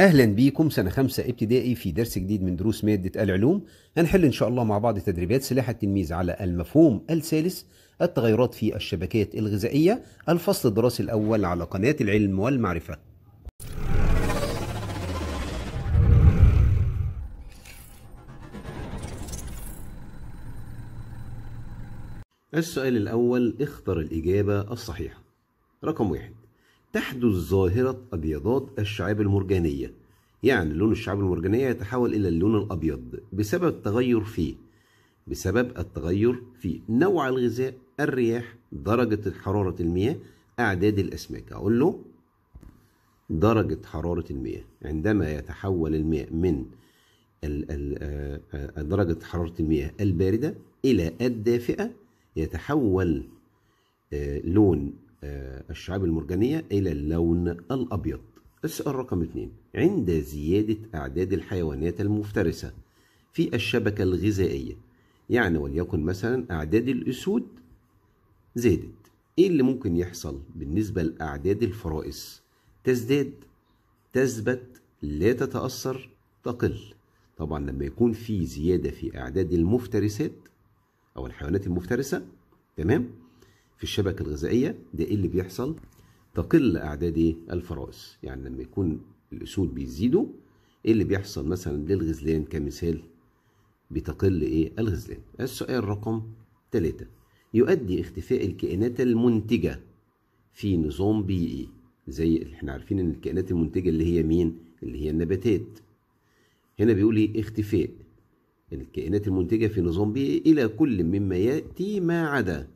اهلا بيكم سنه خمسة ابتدائي في درس جديد من دروس ماده العلوم هنحل ان شاء الله مع بعض تدريبات سلاح التلميذ على المفهوم الثالث التغيرات في الشبكات الغذائيه الفصل الدراسي الاول على قناه العلم والمعرفه السؤال الاول اختر الاجابه الصحيحه رقم واحد تحدث ظاهرة أبيضات الشعاب المرجانية يعني لون الشعاب المرجانية يتحول إلى اللون الأبيض بسبب التغير فيه بسبب التغير في نوع الغذاء الرياح درجة حرارة المياه أعداد الأسماك أقول له درجة حرارة المياه عندما يتحول الماء من آه، درجة حرارة المياه الباردة إلى الدافئة يتحول آه، لون آه، الشعاب المرجانية إلى اللون الأبيض السؤال رقم 2 عند زيادة أعداد الحيوانات المفترسة في الشبكة الغذائية يعني وليكن مثلا أعداد الأسود زادت إيه اللي ممكن يحصل بالنسبة لأعداد الفرائس تزداد تثبت لا تتأثر تقل طبعا لما يكون في زيادة في أعداد المفترسات أو الحيوانات المفترسة تمام في الشبكة الغذائية ده ايه اللي بيحصل؟ تقل أعداد إيه؟ الفرائس يعني لما يكون الأسود بيزيدوا ايه اللي بيحصل مثلا للغزلان كمثال بتقل ايه الغزلان السؤال رقم 3 يؤدي اختفاء الكائنات المنتجة في نظام بيئي زي اللي احنا عارفين ان الكائنات المنتجة اللي هي مين اللي هي النباتات هنا بيقول ايه اختفاء الكائنات المنتجة في نظام بيئي إلى كل مما يأتي ما عدا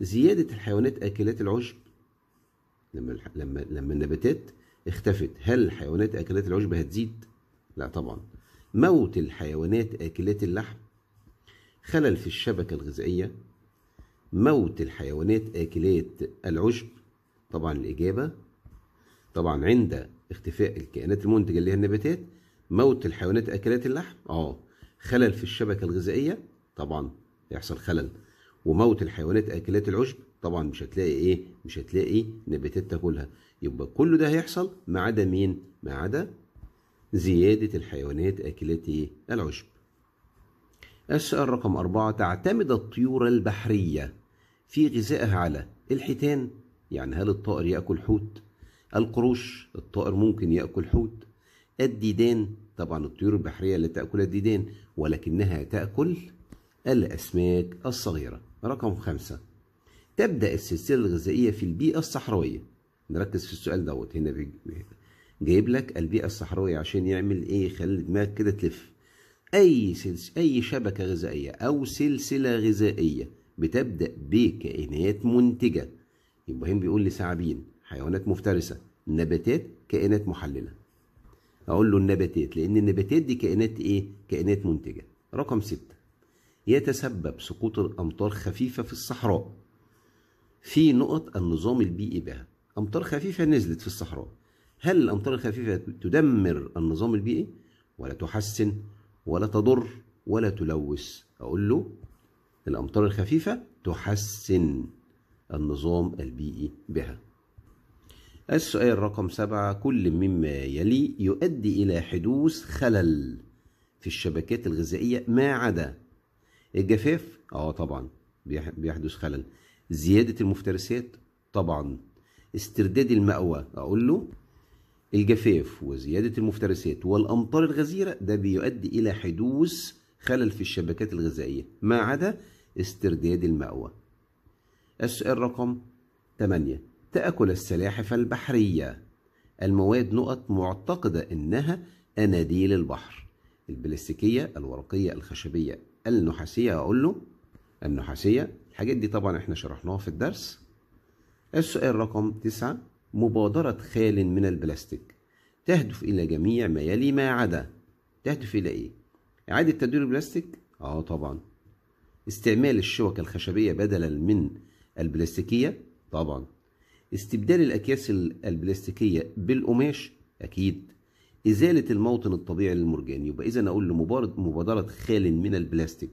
زيادة الحيوانات أكلات العشب لما لما لما النباتات اختفت هل الحيوانات أكلات العشب هتزيد؟ لا طبعا موت الحيوانات أكلات اللحم خلل في الشبكة الغذائية موت الحيوانات أكلات العشب طبعا الإجابة طبعا عند اختفاء الكائنات المنتجة اللي هي النباتات موت الحيوانات أكلات اللحم اه خلل في الشبكة الغذائية طبعا يحصل خلل وموت الحيوانات اكلات العشب طبعا مش هتلاقي ايه مش هتلاقي نباتات تاكلها يبقى كل ده هيحصل ما عدا مين ما عدا زياده الحيوانات اكلات ايه العشب السؤال رقم أربعة تعتمد الطيور البحرية في غذائها على الحيتان يعني هل الطائر يأكل حوت القروش الطائر ممكن يأكل حوت الديدان طبعا الطيور البحرية لا تأكل الديدان ولكنها تأكل الأسماك الصغيرة رقم خمسة تبدأ السلسلة الغذائية في البيئة الصحراوية نركز في السؤال دوت هنا جايب لك البيئة الصحراوية عشان يعمل ايه يخلي دماغك كده تلف اي سلس... اي شبكة غذائية او سلسلة غذائية بتبدأ بكائنات منتجة ابراهيم بيقول لي ثعابين حيوانات مفترسة نباتات كائنات محللة اقول له النباتات لان النباتات دي كائنات ايه كائنات منتجة رقم ستة يتسبب سقوط الأمطار خفيفة في الصحراء في نقط النظام البيئي بها أمطار خفيفة نزلت في الصحراء هل الأمطار الخفيفة تدمر النظام البيئي ولا تحسن ولا تضر ولا تلوث أقول له الأمطار الخفيفة تحسن النظام البيئي بها السؤال رقم سبعة كل مما يلي يؤدي إلى حدوث خلل في الشبكات الغذائية ما عدا الجفاف اه طبعا بيحدث خلل زيادة المفترسات طبعا استرداد المأوى اقول له الجفاف وزيادة المفترسات والأمطار الغزيرة ده بيؤدي إلى حدوث خلل في الشبكات الغذائية ما عدا استرداد المأوى السؤال رقم 8 تأكل السلاحف البحرية المواد نقط معتقدة إنها أناديل البحر البلاستيكية الورقية الخشبية النحاسيه اقول له النحاسيه الحاجات دي طبعا احنا شرحناها في الدرس السؤال رقم تسعة مبادرة خال من البلاستيك تهدف إلى جميع ما يلي ما عدا تهدف إلى إيه؟ إعادة تدوير البلاستيك؟ آه طبعا استعمال الشوك الخشبية بدلا من البلاستيكية؟ طبعا استبدال الأكياس البلاستيكية بالقماش؟ أكيد إزالة الموطن الطبيعي للمرجان يبقى إذا أقول له مبادرة خال من البلاستيك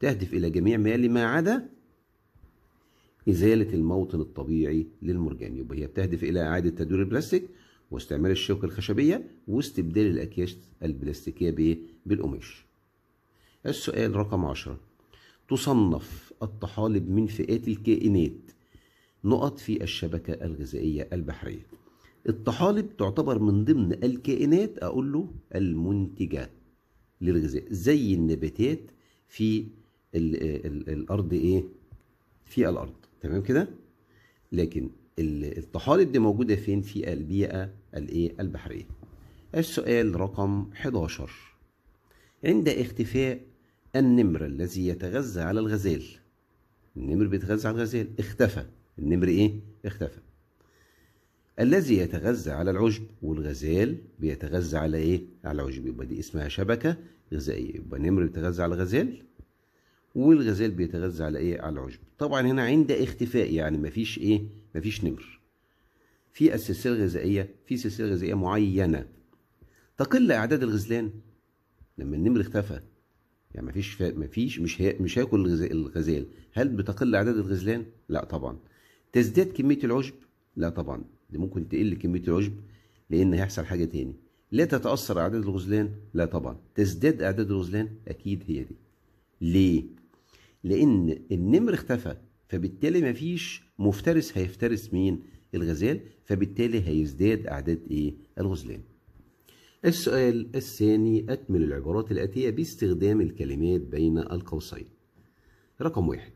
تهدف إلى جميع ما يلي ما عدا إزالة الموطن الطبيعي للمرجان يبقى هي بتهدف إلى إعادة تدوير البلاستيك واستعمال الشوك الخشبية واستبدال الأكياس البلاستيكية بايه بالقماش السؤال رقم 10 تصنف الطحالب من فئات الكائنات نقط في الشبكة الغذائية البحرية الطحالب تعتبر من ضمن الكائنات اقول له المنتجه للغذاء زي النباتات في الـ الـ الارض ايه في الارض تمام كده لكن الطحالب دي موجوده فين في البيئه الايه البحريه السؤال رقم 11 عند اختفاء النمر الذي يتغذى على الغزال النمر بيتغذى على الغزال اختفى النمر ايه اختفى الذي يتغذى على العشب والغزال بيتغذى على ايه؟ على العشب يبقى دي اسمها شبكه غذائيه يبقى نمر بيتغذى على الغزال والغزال بيتغذى على ايه؟ على العشب طبعا هنا عند اختفاء يعني مفيش ايه؟ مفيش نمر في السلسله الغذائيه في سلسله غذائيه معينه تقل اعداد الغزلان لما النمر اختفى يعني مفيش فا... مفيش مش هي... مش هياكل الغزال هل بتقل اعداد الغزلان لا طبعا تزداد كميه العشب لا طبعا ممكن تقل كميه العشب لان هيحصل حاجه تاني لا تتاثر اعداد الغزلان لا طبعا تزداد اعداد الغزلان اكيد هي دي ليه لان النمر اختفى فبالتالي مفيش مفترس هيفترس مين الغزال فبالتالي هيزداد اعداد ايه الغزلان السؤال الثاني أكمل العبارات الآتية باستخدام الكلمات بين القوسين. رقم واحد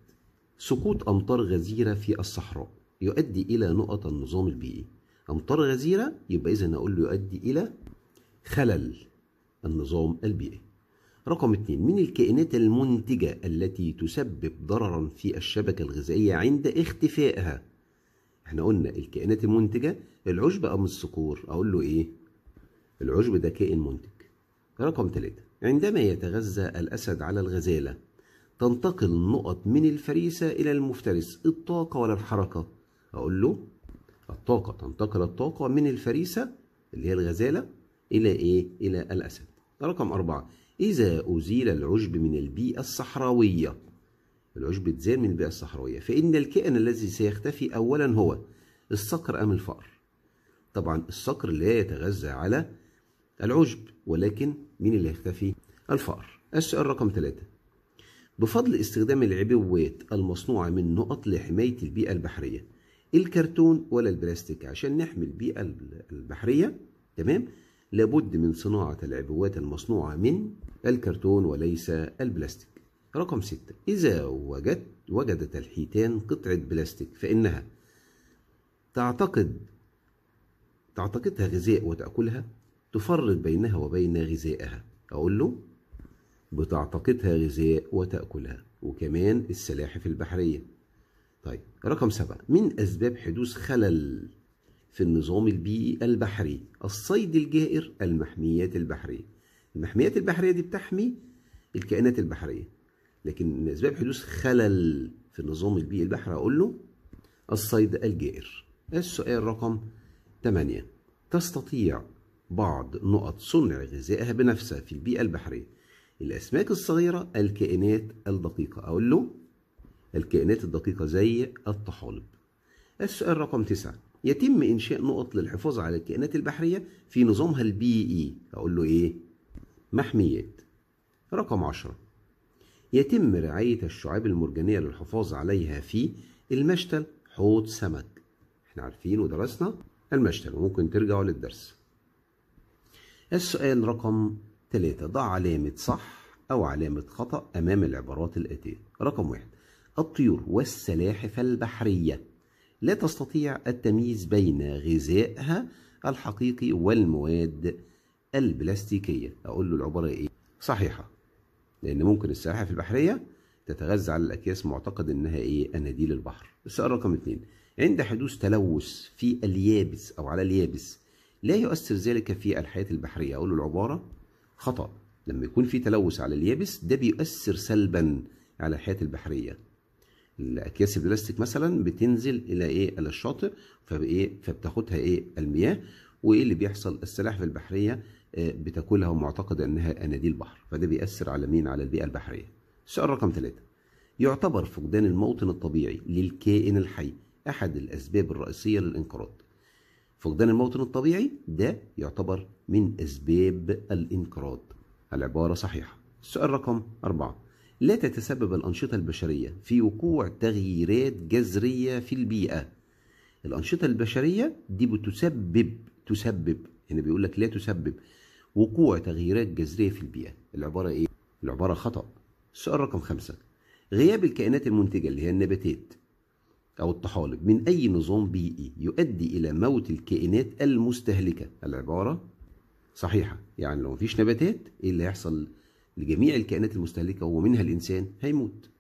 سقوط أمطار غزيرة في الصحراء. يؤدي إلى نقط النظام البيئي أمطار غزيرة يبقى إذا أقول له يؤدي إلى خلل النظام البيئي رقم اثنين من الكائنات المنتجة التي تسبب ضررا في الشبكة الغذائية عند اختفائها احنا قلنا الكائنات المنتجة العشب أم الصقور أقول له إيه العشب ده كائن منتج رقم ثلاثة عندما يتغذى الأسد على الغزالة تنتقل النقط من الفريسة إلى المفترس الطاقة ولا الحركة اقول له الطاقه تنتقل الطاقه من الفريسه اللي هي الغزاله الى ايه الى الاسد رقم أربعة إذا أزيل العشب من البيئة الصحراوية العشب اتزال من البيئة الصحراوية فإن الكائن الذي سيختفي أولا هو الصقر أم الفأر طبعا الصقر لا يتغذى على العشب ولكن مين اللي هيختفي الفأر السؤال رقم ثلاثة بفضل استخدام العبوات المصنوعة من نقط لحماية البيئة البحرية الكرتون ولا البلاستيك عشان نحمي البيئة البحرية تمام لابد من صناعة العبوات المصنوعة من الكرتون وليس البلاستيك رقم ستة إذا وجدت وجدت الحيتان قطعة بلاستيك فإنها تعتقد تعتقدها غذاء وتأكلها تفرق بينها وبين غذائها أقول له بتعتقدها غذاء وتأكلها وكمان السلاحف البحرية طيب رقم سبعة من أسباب حدوث خلل في النظام البيئي البحري الصيد الجائر المحميات البحرية المحميات البحرية دي بتحمي الكائنات البحرية لكن من أسباب حدوث خلل في النظام البيئي البحري أقول له الصيد الجائر السؤال رقم 8 تستطيع بعض نقط صنع غذائها بنفسها في البيئة البحرية الأسماك الصغيرة الكائنات الدقيقة أقول له الكائنات الدقيقة زي الطحالب السؤال رقم تسعة يتم إنشاء نقط للحفاظ على الكائنات البحرية في نظامها البيئي e e. أقول له إيه؟ محميات رقم عشرة يتم رعاية الشعاب المرجانية للحفاظ عليها في المشتل حوض سمك احنا عارفين ودرسنا المشتل وممكن ترجعوا للدرس السؤال رقم ثلاثة ضع علامة صح أو علامة خطأ أمام العبارات الآتية رقم واحد الطيور والسلاحف البحرية لا تستطيع التمييز بين غذائها الحقيقي والمواد البلاستيكية أقول له العبارة إيه؟ صحيحة لأن ممكن السلاحف البحرية تتغذى على الأكياس معتقد إنها إيه؟ أناديل البحر السؤال رقم اثنين عند حدوث تلوث في اليابس أو على اليابس لا يؤثر ذلك في الحياة البحرية أقول له العبارة خطأ لما يكون في تلوث على اليابس ده بيؤثر سلبا على الحياة البحرية الاكياس البلاستيك مثلا بتنزل الى ايه الى الشاطئ فبايه فبتاخدها ايه المياه وايه اللي بيحصل السلاحف البحريه آه، بتاكلها ومعتقد انها اناديل بحر فده بيأثر على مين على البيئه البحريه السؤال رقم ثلاثة يعتبر فقدان الموطن الطبيعي للكائن الحي احد الاسباب الرئيسيه للانقراض فقدان الموطن الطبيعي ده يعتبر من اسباب الانقراض العباره صحيحه السؤال رقم أربعة لا تتسبب الأنشطة البشرية في وقوع تغييرات جذرية في البيئة الأنشطة البشرية دي بتسبب تسبب هنا يعني بيقول لك لا تسبب وقوع تغييرات جذرية في البيئة العبارة إيه؟ العبارة خطأ السؤال رقم خمسة غياب الكائنات المنتجة اللي هي النباتات أو الطحالب من أي نظام بيئي يؤدي إلى موت الكائنات المستهلكة العبارة صحيحة يعني لو مفيش نباتات إيه اللي هيحصل لجميع الكائنات المستهلكة ومنها الإنسان هيموت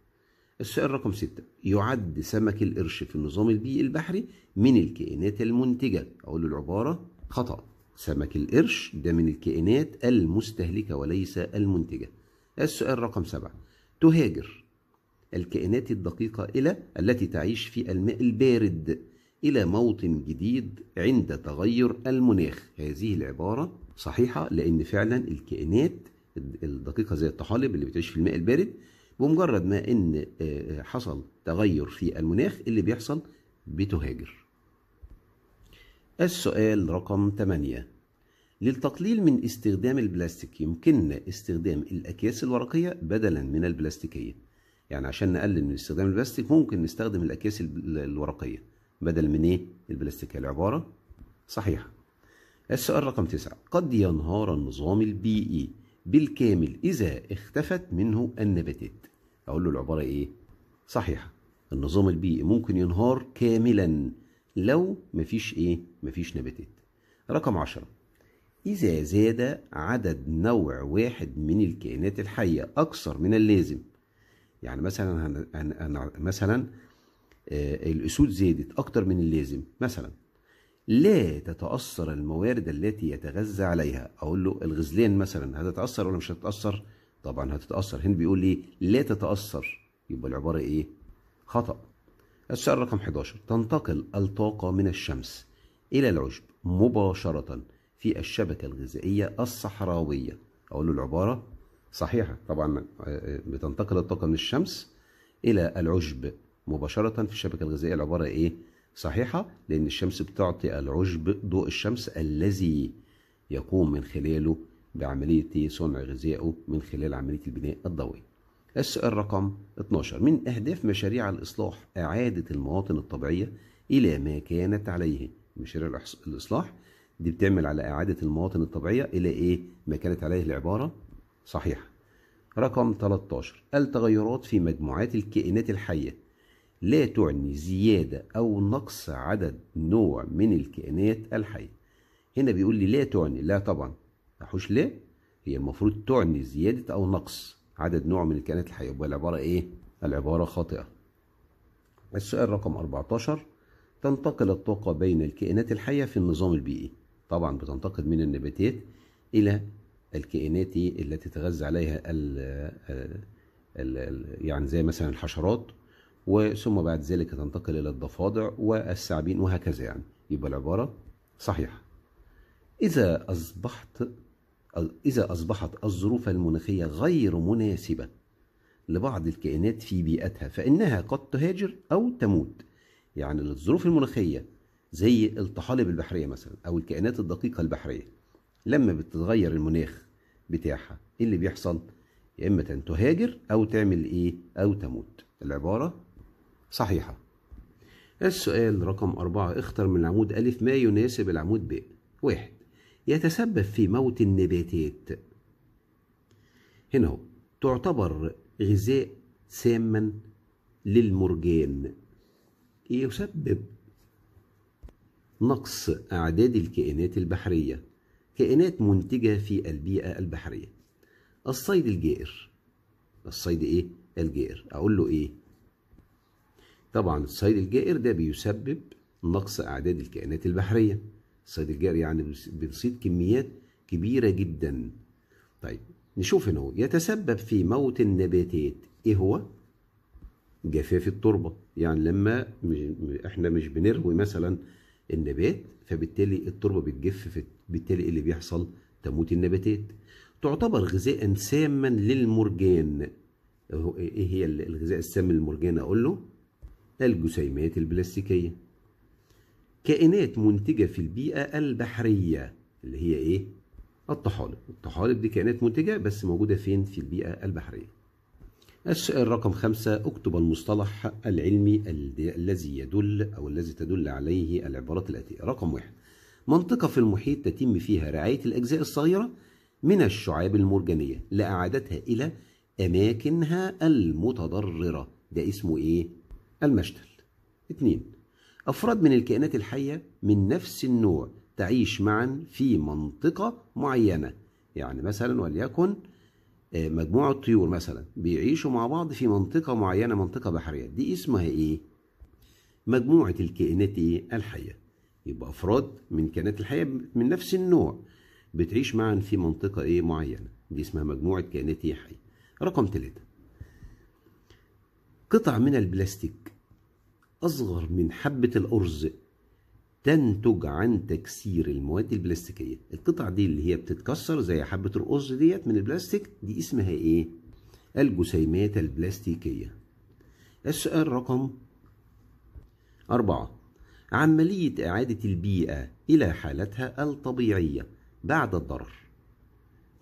السؤال رقم ستة يعد سمك القرش في النظام البيئي البحري من الكائنات المنتجة أقول العبارة خطأ سمك القرش ده من الكائنات المستهلكة وليس المنتجة السؤال رقم سبعة تهاجر الكائنات الدقيقة إلى التي تعيش في الماء البارد إلى موطن جديد عند تغير المناخ هذه العبارة صحيحة لأن فعلا الكائنات الدقيقه زي الطحالب اللي بتعيش في الماء البارد بمجرد ما ان آه، آه، حصل تغير في المناخ اللي بيحصل بتهاجر السؤال رقم 8 للتقليل من استخدام البلاستيك يمكننا استخدام الأكياس الورقية بدلا من البلاستيكية يعني عشان نقلل من استخدام البلاستيك ممكن نستخدم الأكياس الورقية بدل من إيه؟ البلاستيكية العبارة صحيحة السؤال رقم 9 قد ينهار النظام البيئي بالكامل إذا اختفت منه النباتات أقول له العبارة إيه؟ صحيحة النظام البيئي ممكن ينهار كاملا لو مفيش إيه؟ مفيش نباتات رقم عشرة إذا زاد عدد نوع واحد من الكائنات الحية أكثر من اللازم يعني مثلا هن... هن... هن... مثلا آه الأسود زادت أكتر من اللازم مثلا لا تتأثر الموارد التي يتغذى عليها أقول له الغزلان مثلا هتتأثر ولا مش هتتأثر طبعا هتتأثر هنا بيقول لي لا تتأثر يبقى العبارة إيه خطأ السؤال رقم 11 تنتقل الطاقة من الشمس إلى العشب مباشرة في الشبكة الغذائية الصحراوية أقول له العبارة صحيحة طبعا آه، آه، بتنتقل الطاقة من الشمس إلى العشب مباشرة في الشبكة الغذائية العبارة إيه صحيحة لأن الشمس بتعطي العشب ضوء الشمس الذي يقوم من خلاله بعملية صنع غذائه من خلال عملية البناء الضوئي السؤال رقم 12 من أهداف مشاريع الإصلاح إعادة المواطن الطبيعية إلى ما كانت عليه مشاريع الإصلاح دي بتعمل على إعادة المواطن الطبيعية إلى إيه ما كانت عليه العبارة صحيحة رقم 13 التغيرات في مجموعات الكائنات الحية لا تعني زيادة أو نقص عدد نوع من الكائنات الحية هنا بيقول لي لا تعني لا طبعا أحوش لا هي المفروض تعني زيادة أو نقص عدد نوع من الكائنات الحية يبقى العبارة إيه؟ العبارة خاطئة السؤال رقم 14 تنتقل الطاقة بين الكائنات الحية في النظام البيئي طبعا بتنتقل من النباتات إلى الكائنات التي تتغذى عليها ال يعني زي مثلا الحشرات وثم بعد ذلك تنتقل إلى الضفادع والثعابين وهكذا يعني يبقى العبارة صحيحة إذا أصبحت إذا أصبحت الظروف المناخية غير مناسبة لبعض الكائنات في بيئتها فإنها قد تهاجر أو تموت يعني الظروف المناخية زي الطحالب البحرية مثلا أو الكائنات الدقيقة البحرية لما بتتغير المناخ بتاعها إيه اللي بيحصل؟ يا إما تهاجر أو تعمل إيه؟ أو تموت العبارة صحيحة السؤال رقم أربعة اختر من العمود ألف ما يناسب العمود ب واحد يتسبب في موت النباتات هنا هو تعتبر غذاء ساما للمرجان يسبب نقص أعداد الكائنات البحرية كائنات منتجة في البيئة البحرية الصيد الجائر الصيد إيه؟ الجائر أقول له إيه؟ طبعا الصيد الجائر ده بيسبب نقص أعداد الكائنات البحرية الصيد الجائر يعني بنصيد كميات كبيرة جدا طيب نشوف هنا يتسبب في موت النباتات ايه هو جفاف التربة يعني لما احنا مش بنروي مثلا النبات فبالتالي التربة بتجف فبالتالي إيه اللي بيحصل تموت النباتات تعتبر غذاء ساما للمرجان ايه هي الغذاء السام للمرجان اقول له الجسيمات البلاستيكية كائنات منتجة في البيئة البحرية اللي هي إيه؟ الطحالب الطحالب دي كائنات منتجة بس موجودة فين في البيئة البحرية السؤال رقم خمسة اكتب المصطلح العلمي الذي يدل أو الذي تدل عليه العبارات الآتية رقم واحد منطقة في المحيط تتم فيها رعاية الأجزاء الصغيرة من الشعاب المرجانية لإعادتها إلى أماكنها المتضررة ده اسمه إيه؟ المشتل اثنين أفراد من الكائنات الحية من نفس النوع تعيش معا في منطقة معينة يعني مثلا وليكن آه، مجموعة طيور مثلا بيعيشوا مع بعض في منطقة معينة منطقة بحرية دي اسمها ايه؟ مجموعة الكائنات ايه؟ الحية يبقى أفراد من كائنات الحية من نفس النوع بتعيش معا في منطقة ايه معينة دي اسمها مجموعة كائنات ايه حية رقم ثلاثة قطع من البلاستيك أصغر من حبة الأرز تنتج عن تكسير المواد البلاستيكية القطع دي اللي هي بتتكسر زي حبة الأرز ديت من البلاستيك دي اسمها إيه؟ الجسيمات البلاستيكية السؤال رقم أربعة عملية إعادة البيئة إلى حالتها الطبيعية بعد الضرر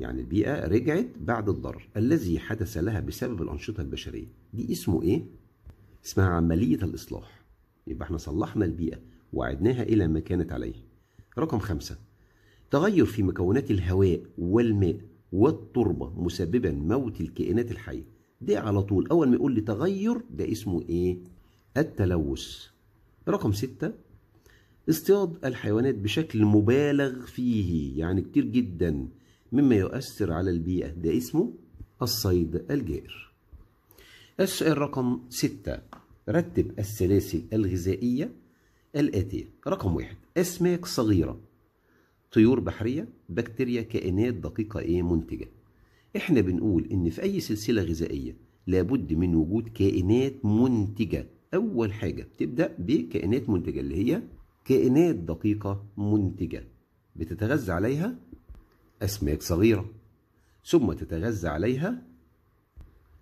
يعني البيئة رجعت بعد الضرر الذي حدث لها بسبب الأنشطة البشرية دي اسمه إيه؟ اسمها عملية الإصلاح يبقى احنا صلحنا البيئة وعدناها إلى ما كانت عليه رقم خمسة تغير في مكونات الهواء والماء والتربة مسببا موت الكائنات الحية ده على طول أول ما يقول لي تغير ده اسمه إيه؟ التلوث رقم ستة اصطياد الحيوانات بشكل مبالغ فيه يعني كتير جدا مما يؤثر على البيئة ده اسمه الصيد الجائر السؤال رقم ستة رتب السلاسل الغذائية الآتية رقم واحد أسماك صغيرة طيور بحرية بكتيريا كائنات دقيقة إيه منتجة إحنا بنقول إن في أي سلسلة غذائية لابد من وجود كائنات منتجة أول حاجة بتبدأ بكائنات منتجة اللي هي كائنات دقيقة منتجة بتتغذى عليها أسماك صغيرة ثم تتغذى عليها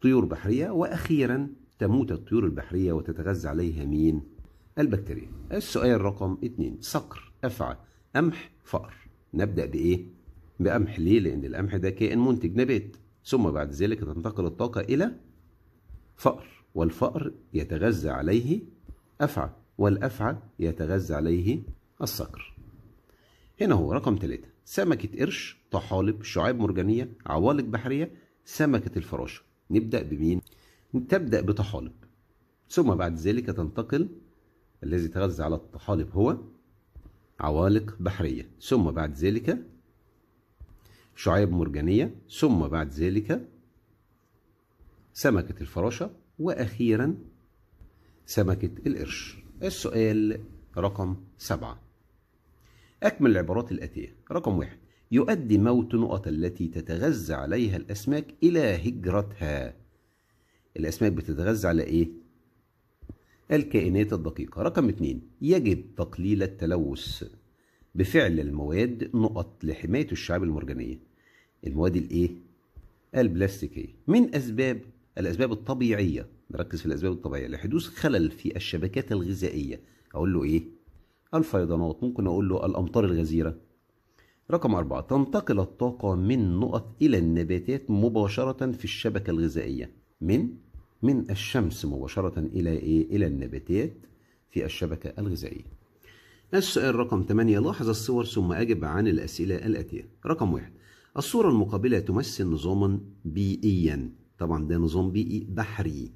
طيور بحرية وأخيرا تموت الطيور البحرية وتتغذى عليها مين؟ البكتيريا السؤال رقم اثنين صقر أفعى قمح فأر نبدأ بإيه؟ بقمح ليه؟ لأن القمح ده كائن منتج نبات ثم بعد ذلك تنتقل الطاقة إلى فأر والفأر يتغذى عليه أفعى والأفعى يتغذى عليه الصقر هنا هو رقم ثلاثة سمكة قرش طحالب شعاب مرجانية عوالق بحرية سمكة الفراشة نبدأ بمين؟ تبدأ بطحالب ثم بعد ذلك تنتقل الذي يتغذى على الطحالب هو عوالق بحرية ثم بعد ذلك شعاب مرجانية ثم بعد ذلك سمكة الفراشة وأخيرا سمكة القرش السؤال رقم سبعة أكمل العبارات الآتية رقم واحد يؤدي موت نقط التي تتغذى عليها الأسماك إلى هجرتها الأسماك بتتغذى على إيه؟ الكائنات الدقيقة رقم اتنين يجب تقليل التلوث بفعل المواد نقط لحماية الشعاب المرجانية المواد الإيه؟ البلاستيكية من أسباب الأسباب الطبيعية نركز في الأسباب الطبيعية لحدوث خلل في الشبكات الغذائية أقول له إيه؟ الفيضانات ممكن أقول له الأمطار الغزيرة رقم أربعة تنتقل الطاقة من نقط إلى النباتات مباشرة في الشبكة الغذائية من من الشمس مباشرة إلى إيه؟ إلى النباتات في الشبكة الغذائية. السؤال رقم 8 لاحظ الصور ثم أجب عن الأسئلة الآتية. رقم واحد الصورة المقابلة تمثل نظاما بيئيا طبعا ده نظام بيئي بحري.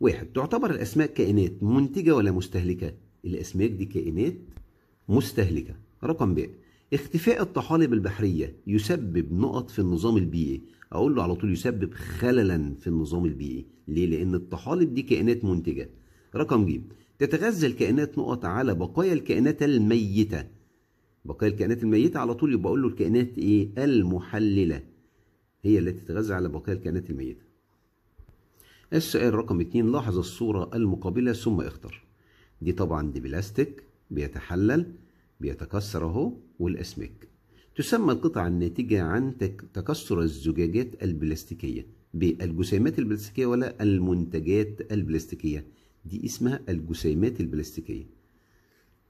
واحد تعتبر الأسماك كائنات منتجة ولا مستهلكة؟ الأسماك دي كائنات مستهلكة. رقم ب اختفاء الطحالب البحرية يسبب نقط في النظام البيئي أقول له على طول يسبب خللا في النظام البيئي ليه؟ لأن الطحالب دي كائنات منتجة رقم ج تتغذى الكائنات نقط على بقايا الكائنات الميتة بقايا الكائنات الميتة على طول يبقى أقول له الكائنات إيه؟ المحللة هي التي تتغذى على بقايا الكائنات الميتة السؤال رقم اتنين لاحظ الصورة المقابلة ثم اختر دي طبعا دي بلاستيك بيتحلل بيتكسر اهو والاسماك تسمى القطع الناتجة عن تكسر الزجاجات البلاستيكية بالجسيمات البلاستيكية ولا المنتجات البلاستيكية دي اسمها الجسيمات البلاستيكية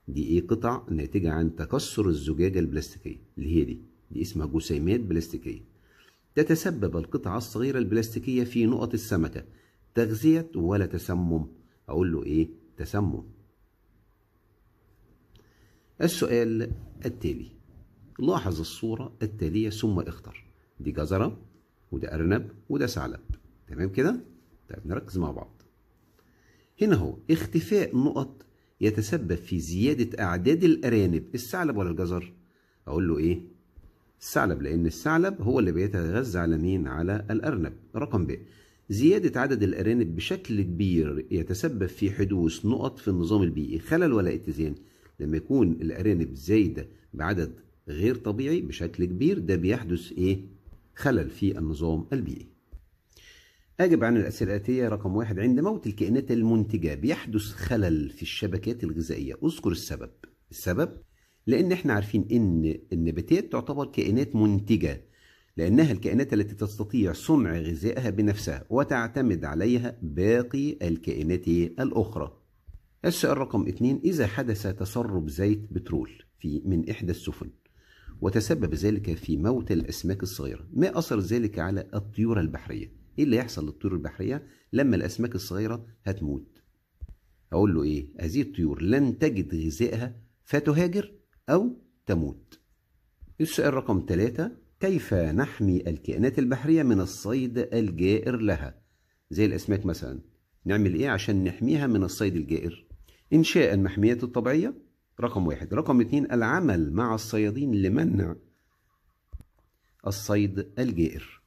دي ايه قطع ناتجة عن تكسر الزجاجة البلاستيكية اللي هي دي دي اسمها جسيمات بلاستيكية تتسبب القطعة الصغيرة البلاستيكية في نقط السمكة تغذية ولا تسمم أقول له إيه تسمم السؤال التالي لاحظ الصورة التالية ثم اختر دي جزرة وده أرنب وده ثعلب تمام كده؟ طيب نركز مع بعض هنا هو اختفاء نقط يتسبب في زيادة أعداد الأرانب الثعلب ولا الجزر؟ أقول له إيه؟ الثعلب لأن الثعلب هو اللي بيتغذى على مين؟ على الأرنب رقم ب زيادة عدد الأرانب بشكل كبير يتسبب في حدوث نقط في النظام البيئي خلل ولا اتزان؟ لما يكون الارانب زايده بعدد غير طبيعي بشكل كبير ده بيحدث ايه خلل في النظام البيئي أجب عن الأسئلة الآتية رقم واحد عند موت الكائنات المنتجة بيحدث خلل في الشبكات الغذائية أذكر السبب السبب لأن احنا عارفين إن النباتات تعتبر كائنات منتجة لأنها الكائنات التي تستطيع صنع غذائها بنفسها وتعتمد عليها باقي الكائنات الأخرى السؤال رقم اثنين إذا حدث تسرب زيت بترول في من إحدى السفن وتسبب ذلك في موت الأسماك الصغيرة ما أثر ذلك على الطيور البحرية إيه اللي يحصل للطيور البحرية لما الأسماك الصغيرة هتموت أقول له إيه هذه الطيور لن تجد غذائها فتهاجر أو تموت السؤال رقم ثلاثة كيف نحمي الكائنات البحرية من الصيد الجائر لها زي الأسماك مثلا نعمل إيه عشان نحميها من الصيد الجائر إنشاء المحميات الطبيعية رقم واحد رقم اثنين العمل مع الصيادين لمنع الصيد الجائر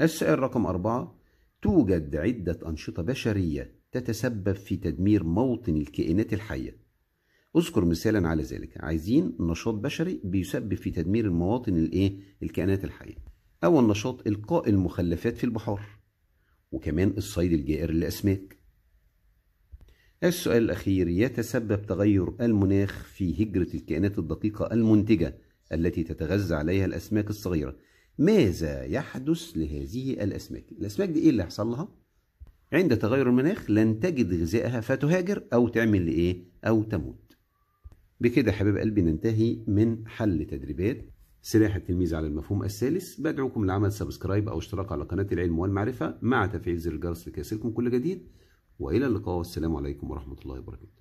السؤال رقم أربعة توجد عدة أنشطة بشرية تتسبب في تدمير موطن الكائنات الحية اذكر مثالا على ذلك عايزين نشاط بشري بيسبب في تدمير المواطن الايه الكائنات الحيه اول نشاط القاء المخلفات في البحار وكمان الصيد الجائر للاسماك السؤال الأخير يتسبب تغير المناخ في هجرة الكائنات الدقيقة المنتجة التي تتغذى عليها الأسماك الصغيرة ماذا يحدث لهذه الأسماك؟ الأسماك دي إيه اللي حصل لها؟ عند تغير المناخ لن تجد غذائها فتهاجر أو تعمل لإيه؟ أو تموت بكده حبيب قلبي ننتهي من حل تدريبات سلاح التلميذ على المفهوم الثالث بدعوكم لعمل سبسكرايب أو اشتراك على قناة العلم والمعرفة مع تفعيل زر الجرس لكي يصلكم كل جديد والى اللقاء والسلام عليكم ورحمه الله وبركاته